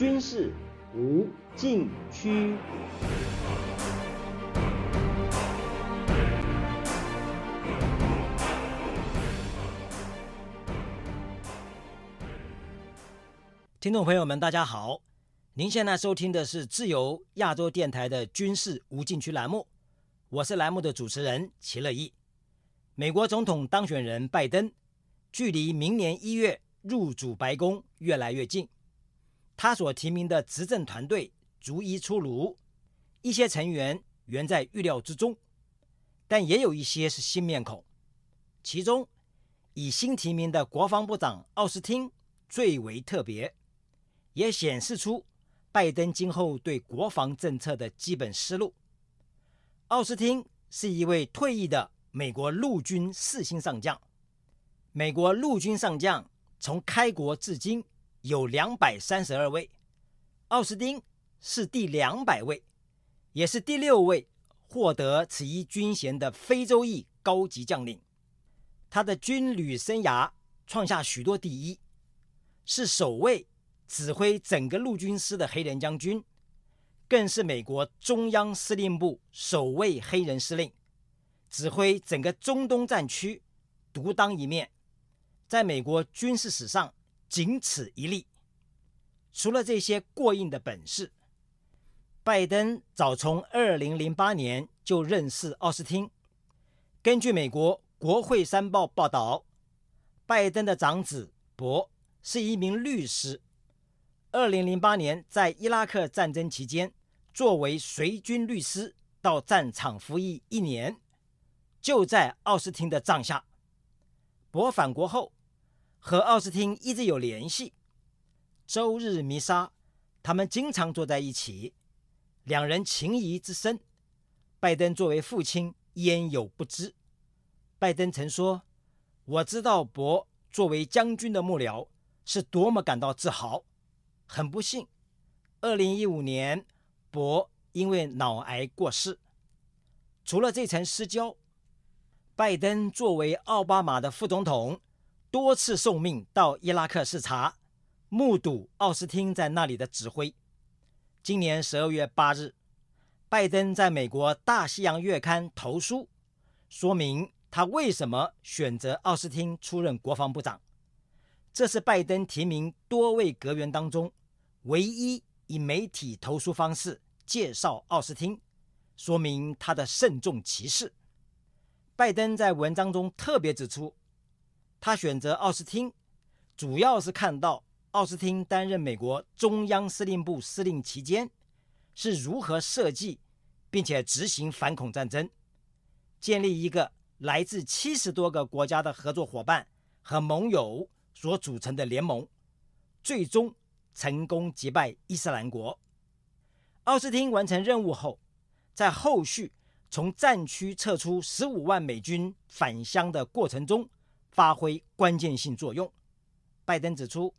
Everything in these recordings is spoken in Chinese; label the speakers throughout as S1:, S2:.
S1: 军事无禁区。听众朋友们，大家好，您现在收听的是自由亚洲电台的“军事无禁区”栏目，我是栏目的主持人齐乐意。美国总统当选人拜登，距离明年一月入主白宫越来越近。他所提名的执政团队逐一出炉，一些成员原在预料之中，但也有一些是新面孔。其中，以新提名的国防部长奥斯汀最为特别，也显示出拜登今后对国防政策的基本思路。奥斯汀是一位退役的美国陆军四星上将。美国陆军上将从开国至今。有两百三十二位，奥斯丁是第两百位，也是第六位获得此一军衔的非洲裔高级将领。他的军旅生涯创下许多第一，是首位指挥整个陆军师的黑人将军，更是美国中央司令部首位黑人司令，指挥整个中东战区，独当一面，在美国军事史上。仅此一例。除了这些过硬的本事，拜登早从2008年就认识奥斯汀。根据美国国会山报报道，拜登的长子博是一名律师。2008年在伊拉克战争期间，作为随军律师到战场服役一年，就在奥斯汀的帐下。博返国后。和奥斯汀一直有联系。周日弥沙，他们经常坐在一起，两人情谊之深，拜登作为父亲焉有不知？拜登曾说：“我知道伯作为将军的幕僚是多么感到自豪。”很不幸，二零一五年，伯因为脑癌过世。除了这层私交，拜登作为奥巴马的副总统。多次受命到伊拉克视察，目睹奥斯汀在那里的指挥。今年十二月八日，拜登在美国《大西洋月刊》投书，说明他为什么选择奥斯汀出任国防部长。这是拜登提名多位阁员当中唯一以媒体投书方式介绍奥斯汀，说明他的慎重其事。拜登在文章中特别指出。他选择奥斯汀，主要是看到奥斯汀担任美国中央司令部司令期间是如何设计并且执行反恐战争，建立一个来自七十多个国家的合作伙伴和盟友所组成的联盟，最终成功击败伊斯兰国。奥斯汀完成任务后，在后续从战区撤出十五万美军返乡的过程中。发挥关键性作用。拜登指出，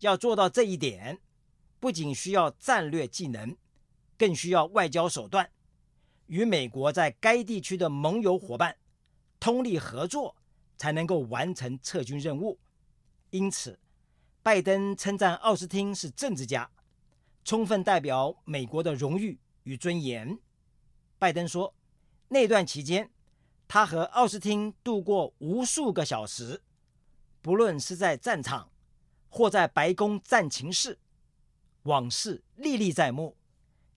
S1: 要做到这一点，不仅需要战略技能，更需要外交手段，与美国在该地区的盟友伙伴通力合作，才能够完成撤军任务。因此，拜登称赞奥斯汀是政治家，充分代表美国的荣誉与尊严。拜登说，那段期间。他和奥斯汀度过无数个小时，不论是在战场，或在白宫战情室，往事历历在目，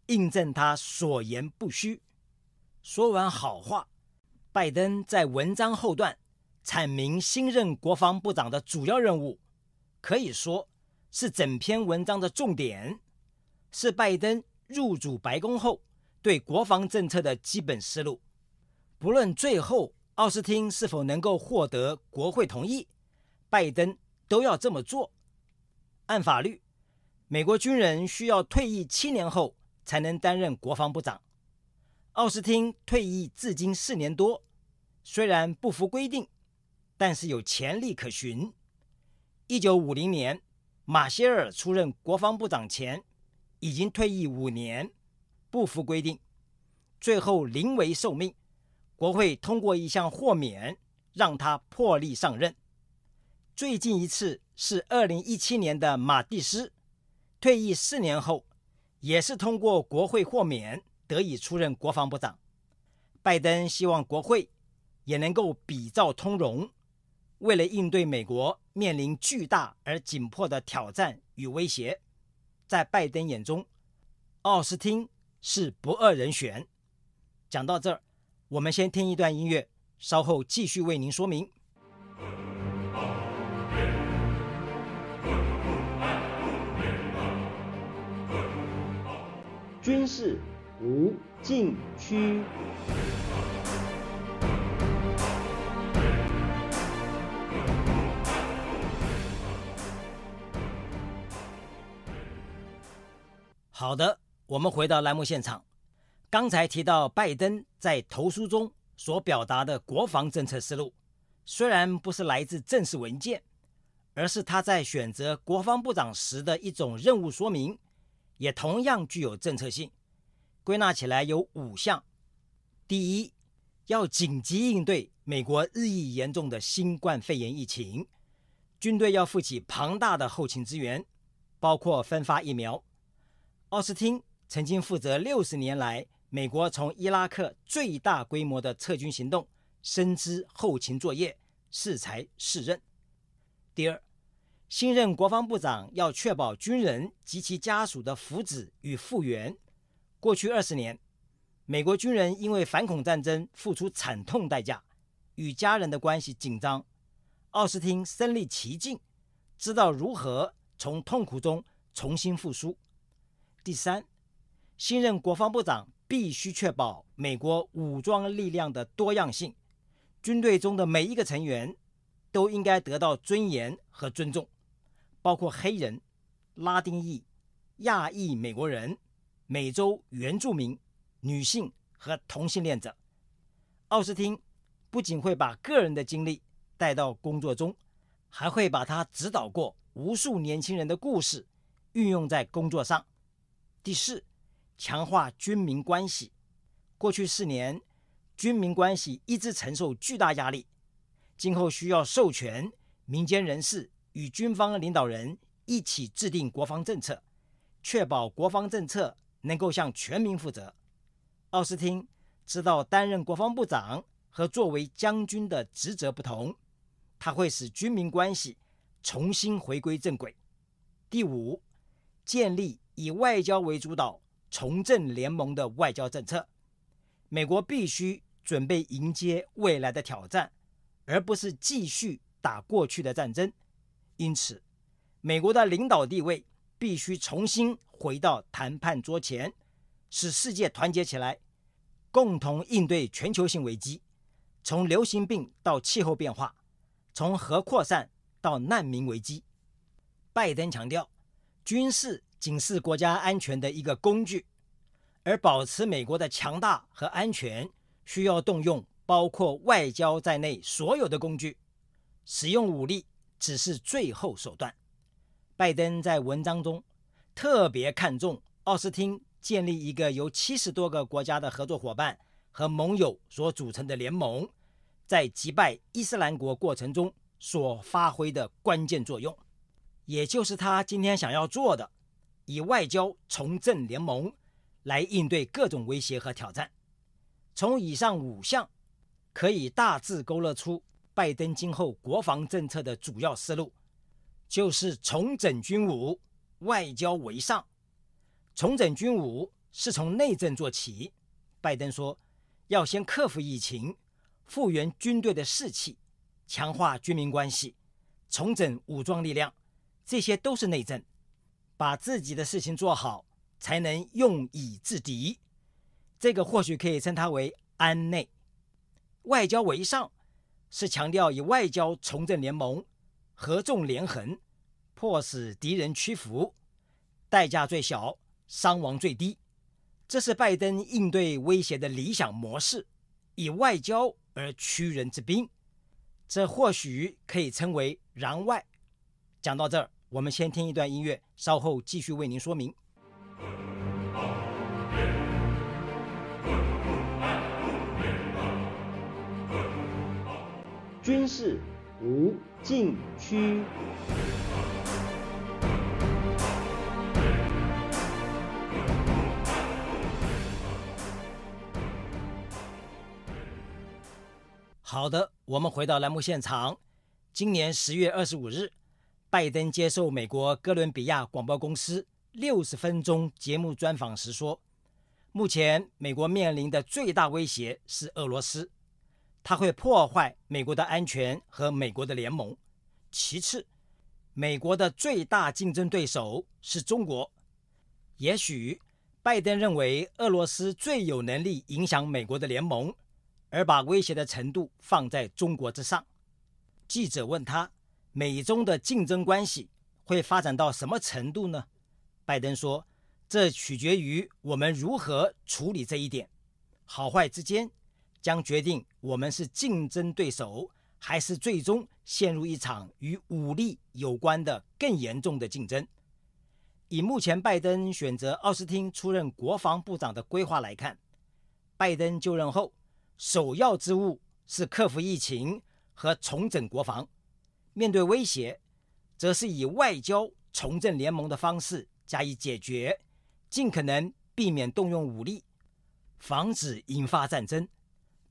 S1: 印证他所言不虚。说完好话，拜登在文章后段阐明新任国防部长的主要任务，可以说是整篇文章的重点，是拜登入主白宫后对国防政策的基本思路。不论最后奥斯汀是否能够获得国会同意，拜登都要这么做。按法律，美国军人需要退役七年后才能担任国防部长。奥斯汀退役至今四年多，虽然不服规定，但是有潜力可循。一九五零年，马歇尔出任国防部长前已经退役五年，不服规定，最后临危受命。国会通过一项豁免，让他破例上任。最近一次是二零一七年的马蒂斯，退役四年后，也是通过国会豁免得以出任国防部长。拜登希望国会也能够比照通融，为了应对美国面临巨大而紧迫的挑战与威胁，在拜登眼中，奥斯汀是不二人选。讲到这儿。我们先听一段音乐，稍后继续为您说明。军事无禁区。好的，我们回到栏目现场。刚才提到，拜登在投书中所表达的国防政策思路，虽然不是来自正式文件，而是他在选择国防部长时的一种任务说明，也同样具有政策性。归纳起来有五项：第一，要紧急应对美国日益严重的新冠肺炎疫情，军队要负起庞大的后勤支援，包括分发疫苗。奥斯汀曾经负责六十年来。美国从伊拉克最大规模的撤军行动深知后勤作业是才，是任。第二，新任国防部长要确保军人及其家属的福祉与复原。过去二十年，美国军人因为反恐战争付出惨痛代价，与家人的关系紧张。奥斯汀身历其境，知道如何从痛苦中重新复苏。第三，新任国防部长。必须确保美国武装力量的多样性，军队中的每一个成员都应该得到尊严和尊重，包括黑人、拉丁裔、亚裔美国人、美洲原住民、女性和同性恋者。奥斯汀不仅会把个人的经历带到工作中，还会把他指导过无数年轻人的故事运用在工作上。第四。强化军民关系。过去四年，军民关系一直承受巨大压力。今后需要授权民间人士与军方领导人一起制定国防政策，确保国防政策能够向全民负责。奥斯汀知道担任国防部长和作为将军的职责不同，他会使军民关系重新回归正轨。第五，建立以外交为主导。重振联盟的外交政策，美国必须准备迎接未来的挑战，而不是继续打过去的战争。因此，美国的领导地位必须重新回到谈判桌前，使世界团结起来，共同应对全球性危机，从流行病到气候变化，从核扩散到难民危机。拜登强调，军事。仅是国家安全的一个工具，而保持美国的强大和安全需要动用包括外交在内所有的工具，使用武力只是最后手段。拜登在文章中特别看重奥斯汀建立一个由七十多个国家的合作伙伴和盟友所组成的联盟，在击败伊斯兰国过程中所发挥的关键作用，也就是他今天想要做的。以外交重振联盟来应对各种威胁和挑战。从以上五项，可以大致勾勒出拜登今后国防政策的主要思路，就是重整军武、外交为上。重整军武是从内政做起。拜登说，要先克服疫情，复原军队的士气，强化军民关系，重整武装力量，这些都是内政。把自己的事情做好，才能用以制敌。这个或许可以称它为安内。外交为上，是强调以外交重振联盟、合纵连横，迫使敌人屈服，代价最小、伤亡最低。这是拜登应对威胁的理想模式，以外交而屈人之兵。这或许可以称为攘外。讲到这儿。我们先听一段音乐，稍后继续为您说明。军事无禁区。好的，我们回到栏目现场。今年十月二十五日。拜登接受美国哥伦比亚广播公司六十分钟节目专访时说：“目前美国面临的最大威胁是俄罗斯，它会破坏美国的安全和美国的联盟。其次，美国的最大竞争对手是中国。也许拜登认为俄罗斯最有能力影响美国的联盟，而把威胁的程度放在中国之上。”记者问他。美中的竞争关系会发展到什么程度呢？拜登说：“这取决于我们如何处理这一点。好坏之间，将决定我们是竞争对手，还是最终陷入一场与武力有关的更严重的竞争。”以目前拜登选择奥斯汀出任国防部长的规划来看，拜登就任后首要之务是克服疫情和重整国防。面对威胁，则是以外交重振联盟的方式加以解决，尽可能避免动用武力，防止引发战争。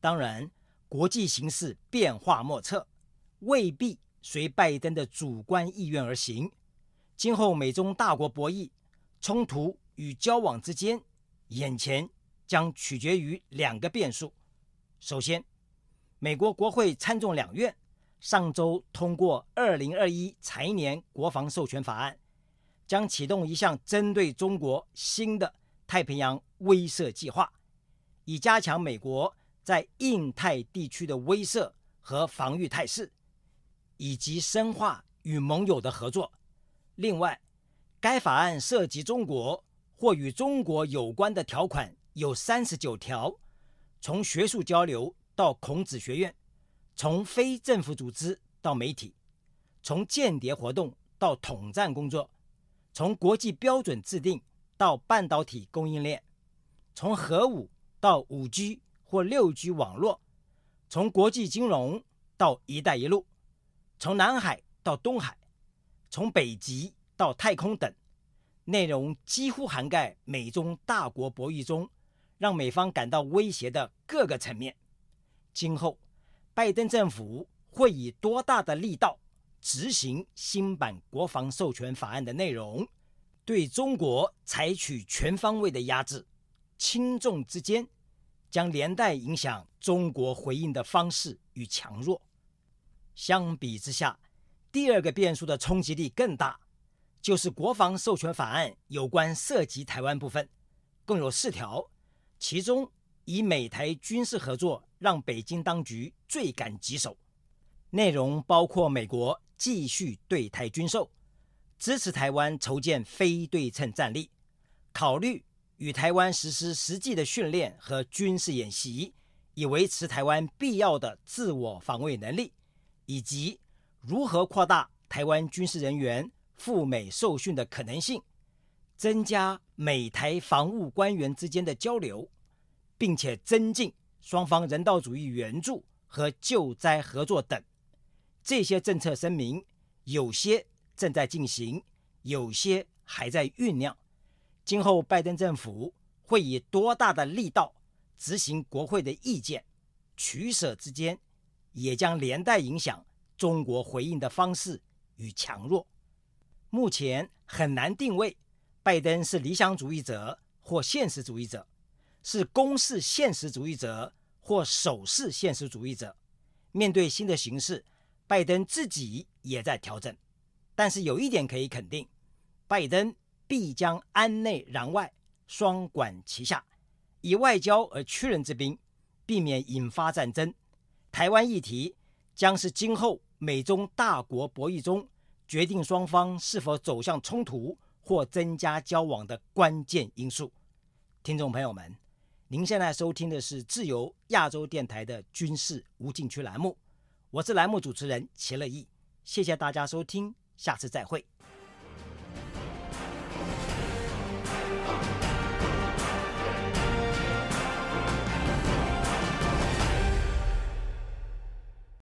S1: 当然，国际形势变化莫测，未必随拜登的主观意愿而行。今后美中大国博弈、冲突与交往之间，眼前将取决于两个变数：首先，美国国会参众两院。上周通过2021财年国防授权法案，将启动一项针对中国新的太平洋威慑计划，以加强美国在印太地区的威慑和防御态势，以及深化与盟友的合作。另外，该法案涉及中国或与中国有关的条款有39条，从学术交流到孔子学院。从非政府组织到媒体，从间谍活动到统战工作，从国际标准制定到半导体供应链，从核武到五 G 或六 G 网络，从国际金融到“一带一路”，从南海到东海，从北极到太空等，内容几乎涵盖美中大国博弈中让美方感到威胁的各个层面。今后。拜登政府会以多大的力道执行新版国防授权法案的内容，对中国采取全方位的压制，轻重之间将连带影响中国回应的方式与强弱。相比之下，第二个变数的冲击力更大，就是国防授权法案有关涉及台湾部分，共有四条，其中以美台军事合作。让北京当局最感棘手，内容包括美国继续对台军售，支持台湾筹建非对称战力，考虑与台湾实施实际的训练和军事演习，以维持台湾必要的自我防卫能力，以及如何扩大台湾军事人员赴美受训的可能性，增加美台防务官员之间的交流，并且增进。双方人道主义援助和救灾合作等，这些政策声明有些正在进行，有些还在酝酿。今后拜登政府会以多大的力道执行国会的意见，取舍之间也将连带影响中国回应的方式与强弱。目前很难定位拜登是理想主义者或现实主义者，是公示现实主义者。或守势现实主义者，面对新的形势，拜登自己也在调整。但是有一点可以肯定，拜登必将安内攘外，双管齐下，以外交而屈人之兵，避免引发战争。台湾议题将是今后美中大国博弈中决定双方是否走向冲突或增加交往的关键因素。听众朋友们。您现在收听的是自由亚洲电台的军事无禁区栏目，我是栏目主持人齐乐毅，谢谢大家收听，下次再会。